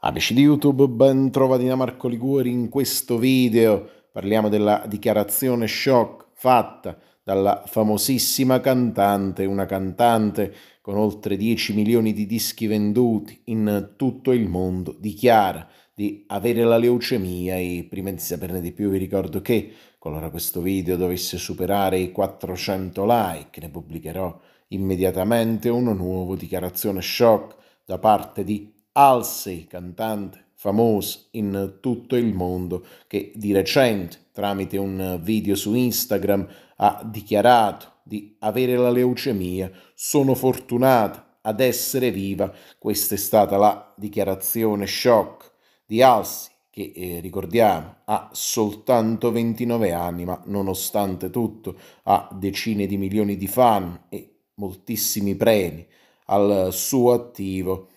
Amici di YouTube, ben trovati da Marco Liguori. In questo video parliamo della dichiarazione shock fatta dalla famosissima cantante, una cantante con oltre 10 milioni di dischi venduti in tutto il mondo, dichiara di avere la leucemia e prima di saperne di più vi ricordo che qualora questo video dovesse superare i 400 like ne pubblicherò immediatamente uno nuovo dichiarazione shock da parte di Halsey, cantante famosa in tutto il mondo, che di recente, tramite un video su Instagram, ha dichiarato di avere la leucemia. Sono fortunata ad essere viva. Questa è stata la dichiarazione shock di Halsey che eh, ricordiamo ha soltanto 29 anni, ma nonostante tutto ha decine di milioni di fan e moltissimi premi al suo attivo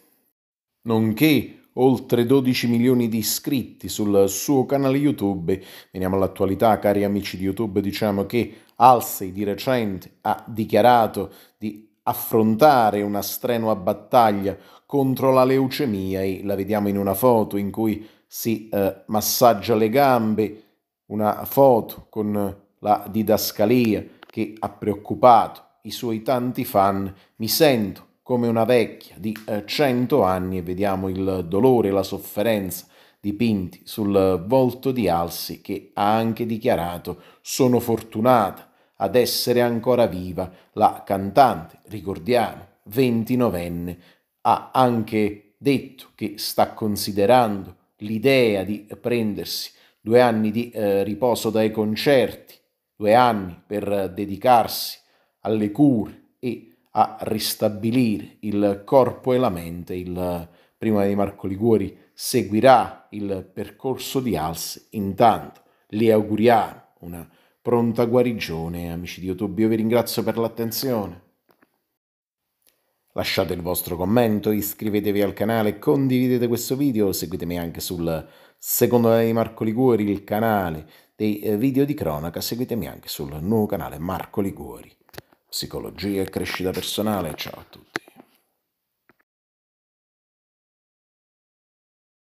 nonché oltre 12 milioni di iscritti sul suo canale YouTube. Veniamo all'attualità, cari amici di YouTube, diciamo che Alsey di recente ha dichiarato di affrontare una strenua battaglia contro la leucemia e la vediamo in una foto in cui si eh, massaggia le gambe, una foto con la didascalia che ha preoccupato i suoi tanti fan. Mi sento come una vecchia di eh, cento anni e vediamo il dolore e la sofferenza dipinti sul volto di Alsi che ha anche dichiarato sono fortunata ad essere ancora viva la cantante, ricordiamo, 29enne, ha anche detto che sta considerando l'idea di prendersi due anni di eh, riposo dai concerti, due anni per dedicarsi alle cure e a ristabilire il corpo e la mente. Il prima di Marco Liguori seguirà il percorso di Als. Intanto le auguriamo una pronta guarigione. Amici di YouTube, io vi ringrazio per l'attenzione. Lasciate il vostro commento, iscrivetevi al canale, condividete questo video, seguitemi anche sul secondo me di Marco Liguori, il canale dei eh, video di cronaca, seguitemi anche sul nuovo canale Marco Liguori psicologia e crescita personale. Ciao a tutti.